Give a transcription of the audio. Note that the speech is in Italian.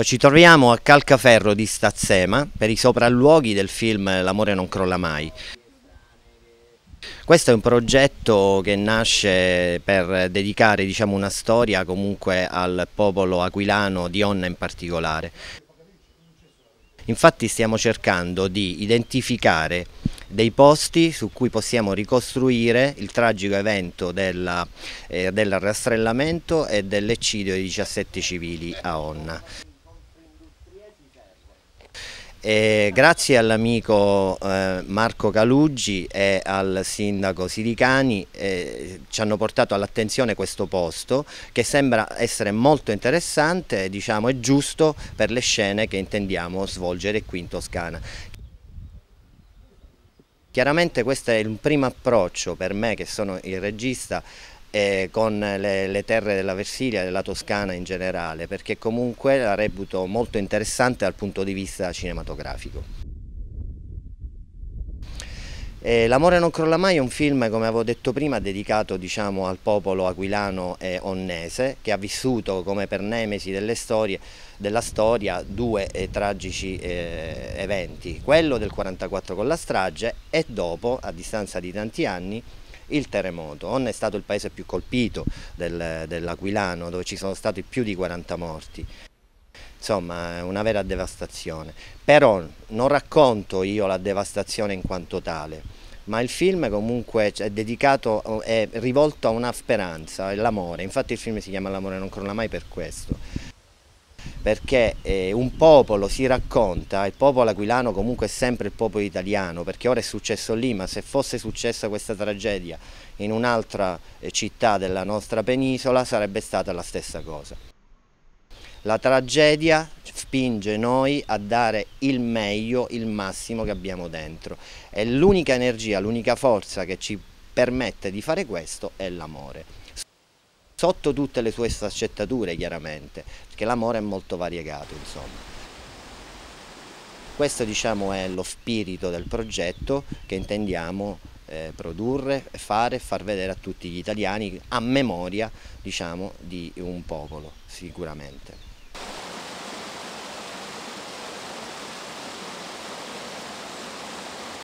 Ci troviamo a Calcaferro di Stazzema per i sopralluoghi del film L'amore non crolla mai. Questo è un progetto che nasce per dedicare diciamo, una storia comunque al popolo aquilano di Onna in particolare. Infatti stiamo cercando di identificare dei posti su cui possiamo ricostruire il tragico evento della, eh, dell'arrastrellamento e dell'eccidio di 17 civili a Onna. E grazie all'amico eh, Marco Caluggi e al sindaco Siricani eh, ci hanno portato all'attenzione questo posto che sembra essere molto interessante diciamo, e giusto per le scene che intendiamo svolgere qui in Toscana. Chiaramente questo è un primo approccio per me che sono il regista eh, con le, le, terre della Versilia e della Toscana in generale, perché comunque la reputo molto interessante dal punto di vista cinematografico. Eh, L'amore non crolla mai è un film, come avevo detto prima, dedicato diciamo, al popolo aquilano e onnese, che ha vissuto come per nemesi delle storie, della storia due eh, tragici eh, eventi, quello del 44 con la strage e dopo, a distanza di tanti anni, il terremoto. Onna è stato il paese più colpito del, dell'Aquilano dove ci sono stati più di 40 morti. Insomma, è una vera devastazione. Però non racconto io la devastazione in quanto tale, ma il film comunque è dedicato, è rivolto a una speranza, all'amore. Infatti il film si chiama L'amore non crolla mai per questo perché eh, un popolo si racconta, il popolo aquilano comunque è sempre il popolo italiano, perché ora è successo lì, ma se fosse successa questa tragedia in un'altra eh, città della nostra penisola sarebbe stata la stessa cosa. La tragedia spinge noi a dare il meglio, il massimo che abbiamo dentro e l'unica energia, l'unica forza che ci permette di fare questo è l'amore sotto tutte le sue sfaccettature chiaramente, perché l'amore è molto variegato insomma. Questo diciamo è lo spirito del progetto che intendiamo eh, produrre, fare e far vedere a tutti gli italiani a memoria diciamo, di un popolo sicuramente.